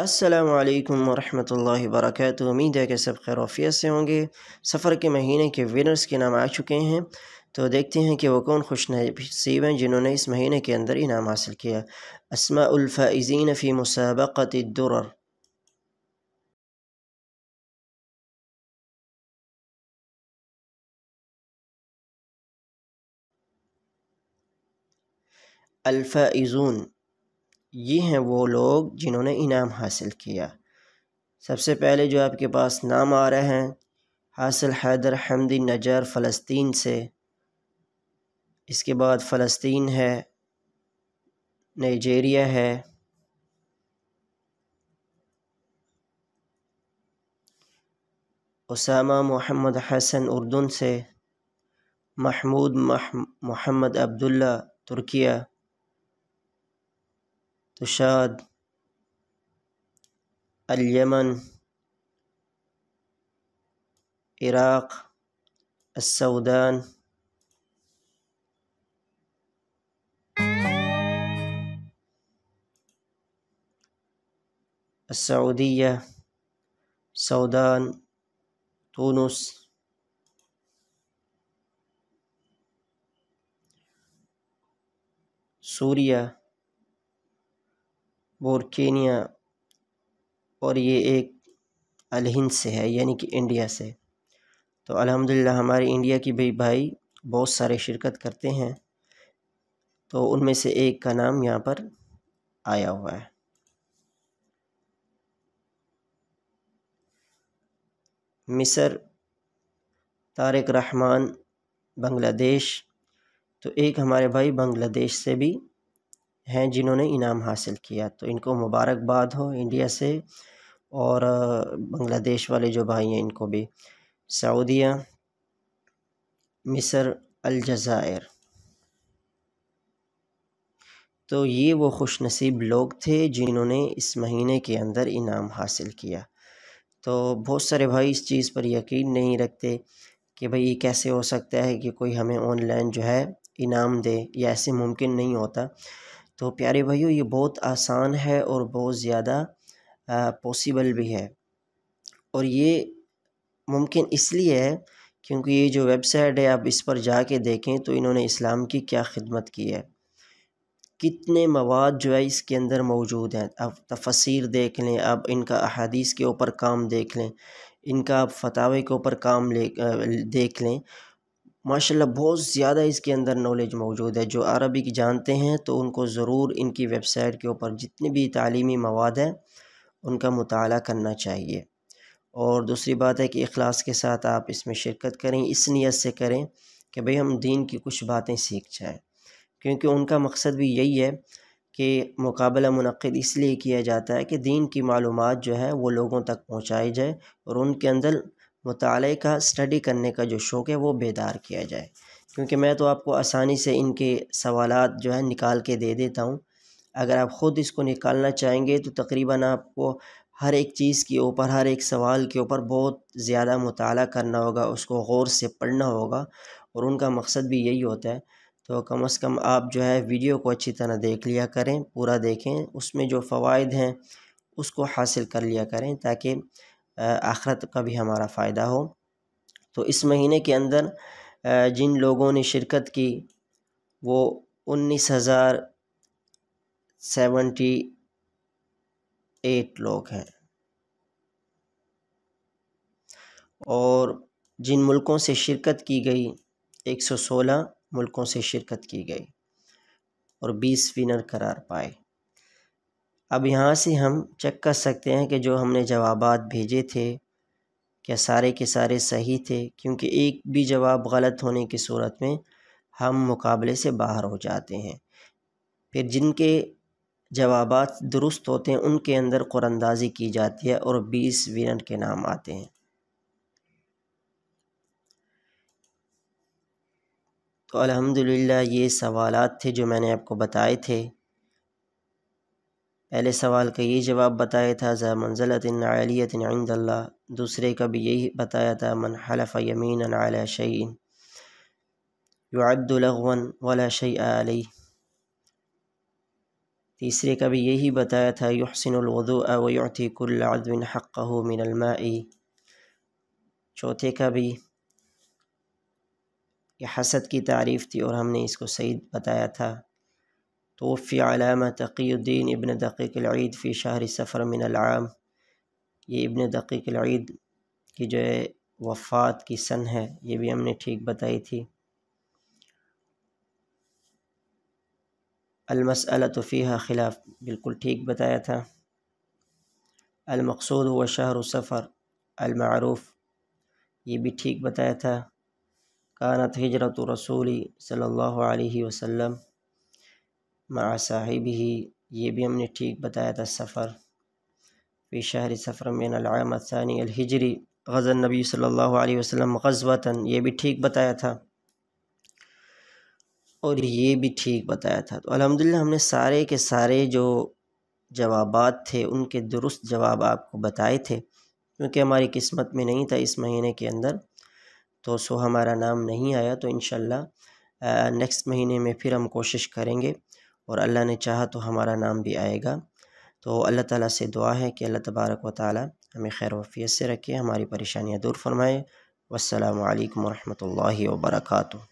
असलकम वरहल वरक उम्मीद है कि सब खैरफियत से होंगे सफ़र के महीने के विनर्स के नाम आ चुके हैं तो देखते हैं कि वो कौन खुश नसीब हैं जिन्होंने इस महीने के अंदर इनाम हासिल किया असमाफ़ीन फ़ी मुसाबक़त दुरर अल्फ़ाइजून ये हैं वो लोग जिन्होंने इनाम हासिल किया सबसे पहले जो आपके पास नाम आ रहे हैं हासिल हैदर हमदी नजर फ़लस्तीन से इसके बाद फ़लस्तीन है नाइजेरिया है उसामा मोहम्मद हसन उर्दन से महमूद मोहम्मद अब्दुल्ला तुर्किया تشاد اليمن العراق السودان السعودية السودان تونس سوريا बोरकेनिया और ये एक अलहिंद से है यानी कि इंडिया से तो अल्हम्दुलिल्लाह हमारे इंडिया की भी भाई बहुत सारे शिरकत करते हैं तो उनमें से एक का नाम यहाँ पर आया हुआ है मिसर तारक रहमान बांग्लादेश तो एक हमारे भाई बांग्लादेश से भी हैं जिन्होंने इनाम हासिल किया तो इनको मुबारकबाद हो इंडिया से और बांग्लादेश वाले जो भाई हैं इनको भी सऊदिया मिस्र अलजायर तो ये वो खुश नसीब लोग थे जिन्होंने इस महीने के अंदर इनाम हासिल किया तो बहुत सारे भाई इस चीज़ पर यकीन नहीं रखते कि भाई ये कैसे हो सकता है कि कोई हमें ऑनलाइन जो है इनाम दे या ऐसे मुमकिन नहीं होता तो प्यारे भाइयों ये बहुत आसान है और बहुत ज़्यादा पॉसिबल भी है और ये मुमकिन इसलिए है क्योंकि ये जो वेबसाइट है आप इस पर जाके देखें तो इन्होंने इस्लाम की क्या खिदमत की है कितने मवाद जो है इसके अंदर मौजूद हैं आप तफसर देख लें आप इनका अहादीस के ऊपर काम देख लें इनका आप फतावे के ऊपर काम ले देख लें माशाल्लाह बहुत ज़्यादा इसके अंदर नॉलेज मौजूद है जो अरबी की जानते हैं तो उनको ज़रूर इनकी वेबसाइट के ऊपर जितने भी तालीमी मवाद हैं उनका मताल करना चाहिए और दूसरी बात है कि अखलास के साथ आप इसमें शिरकत करें इस नीयत से करें कि भाई हम दीन की कुछ बातें सीख जाएँ क्योंकि उनका मकसद भी यही है कि मुकाबला मनद इसलिए किया जाता है कि दीन की मालूम जो है वो लोगों तक पहुँचाई जाए और उनके अंदर मताल का स्टडी करने का जो शौक़ है वो बेदार किया जाए क्योंकि मैं तो आपको आसानी से इनके सवाल जो है निकाल के दे देता हूँ अगर आप ख़ुद इसको निकालना चाहेंगे तो तकरीबन आपको हर एक चीज़ के ऊपर हर एक सवाल के ऊपर बहुत ज़्यादा मताल करना होगा उसको गौर से पढ़ना होगा और उनका मकसद भी यही होता है तो कम अज़ कम आप जो है वीडियो को अच्छी तरह देख लिया करें पूरा देखें उसमें जो फ़वाद हैं उसको हासिल कर लिया करें ताकि आखरत का भी हमारा फ़ायदा हो तो इस महीने के अंदर जिन लोगों ने शिरकत की वो उन्नीस हज़ार सेवेंटी एट लोग हैं और जिन मुल्कों से शिरकत की गई एक सौ सोलह मुल्कों से शिरकत की गई और बीस विनर करार पाए अब यहाँ से हम चेक कर सकते हैं कि जो हमने जवाब भेजे थे क्या सारे के सारे सही थे क्योंकि एक भी जवाब गलत होने की सूरत में हम मुकाबले से बाहर हो जाते हैं फिर जिनके जवाब दुरुस्त होते हैं उनके अंदर कुरंदाजी की जाती है और बीस विनर के नाम आते हैं तो अल्हम्दुलिल्लाह ये सवालात थे जो मैंने आपको बताए थे پہلے سوال کا یہ جواب بتایا تھا ذا منزلت عالیت عند اللہ دوسرے کا بھی یہی بتایا تھا من حلف یمینا علی شیئ يعد لغوا ولا شيء عليه تیسرے کا بھی یہی بتایا تھا يحسن الوضوء ويعطي كل عذب حقه من الماء چوتھے کا بھی یہ حسد کی تعریف تھی اور ہم نے اس کو صحیح بتایا تھا توفي علامة تقي الدين ابن دقيق العيد في شهر سفر من العام یہ ابن دقیق العید کی جو وفات کی سن ہے یہ بھی ہم نے ٹھیک بتائی تھی المسألة فيها خلاف بالکل ٹھیک بتایا تھا المقصود هو شهر سفر المعروف یہ بھی ٹھیک بتایا تھا كانت هجرة رسول صلى الله عليه وسلم मा साहिब ही ये भी हमने ठीक बताया था सफ़र फी शहर सफ़र में नलामसानी हिजरी गज़ल नबी सल्लल्लाहु अलैहि वसल्लम गजवतन ये भी ठीक बताया था और ये भी ठीक बताया था तो अलहमदिल्ला हमने सारे के सारे जो जवाबात थे उनके दुरुस्त जवाब आपको बताए थे क्योंकि हमारी किस्मत में नहीं था इस महीने के अंदर तो सो हमारा नाम नहीं आया तो इन नेक्स्ट महीने में फिर हम कोशिश करेंगे और अल्लाह ने चाहा तो हमारा नाम भी आएगा तो अल्लाह ताला से दुआ है कि अल्लाह तबारक व ताली हमें खैर वफ़ीत से रखे हमारी परेशानियाँ दूर फ़रमाएँ वालकम वरहमल वर्का